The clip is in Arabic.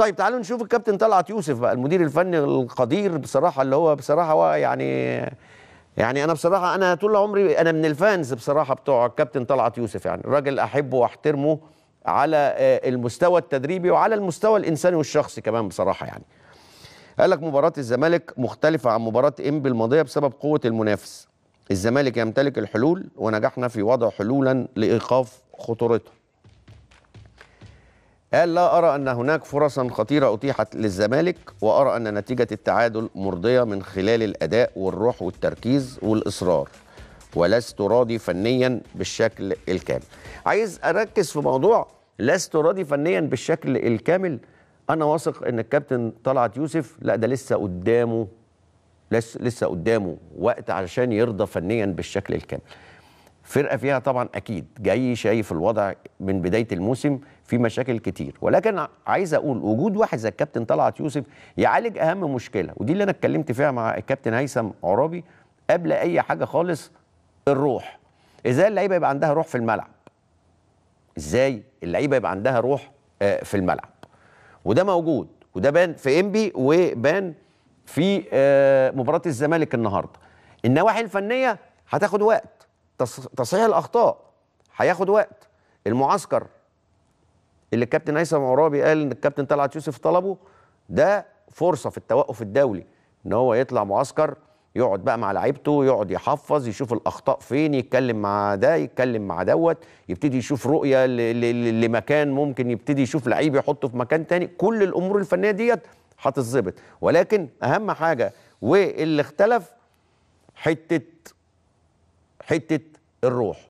طيب تعالوا نشوف الكابتن طلعت يوسف بقى المدير الفني القدير بصراحه اللي هو بصراحه هو يعني يعني انا بصراحه انا طول عمري انا من الفانز بصراحه بتوع الكابتن طلعت يوسف يعني الراجل احبه واحترمه على آه، المستوى التدريبي وعلى المستوى الانساني والشخصي كمان بصراحه يعني قال لك مباراه الزمالك مختلفه عن مباراه انبي الماضيه بسبب قوه المنافس الزمالك يمتلك الحلول ونجحنا في وضع حلولا لايقاف خطورته قال لا أرى أن هناك فرصا خطيرة أتيحت للزمالك وأرى أن نتيجة التعادل مرضية من خلال الأداء والروح والتركيز والإصرار ولست راضي فنيا بالشكل الكامل عايز أركز في موضوع لست راضي فنيا بالشكل الكامل أنا واثق أن الكابتن طلعت يوسف لا ده لسه قدامه لسه قدامه وقت علشان يرضى فنيا بالشكل الكامل فرقه فيها طبعا اكيد جاي شايف الوضع من بدايه الموسم في مشاكل كتير ولكن عايز اقول وجود واحد زي الكابتن طلعت يوسف يعالج اهم مشكله ودي اللي انا اتكلمت فيها مع الكابتن هيثم عرابي قبل اي حاجه خالص الروح ازاي اللعيبه يبقى عندها روح في الملعب ازاي اللعيبه يبقى عندها روح آه، في الملعب وده موجود وده بان في انبي وبان في آه، مباراه الزمالك النهارده النواحي الفنيه هتاخد وقت تصحيح الاخطاء هياخد وقت المعسكر اللي الكابتن هيثم عرابي قال ان الكابتن طلعت يوسف طلبه ده فرصه في التوقف الدولي ان هو يطلع معسكر يقعد بقى مع لعيبته يقعد يحفظ يشوف الاخطاء فين يتكلم مع ده يتكلم مع دوت يبتدي يشوف رؤيه لمكان ممكن يبتدي يشوف لعيب يحطه في مكان تاني كل الامور الفنيه ديت هتتظبط ولكن اهم حاجه واللي اختلف حته حته الروح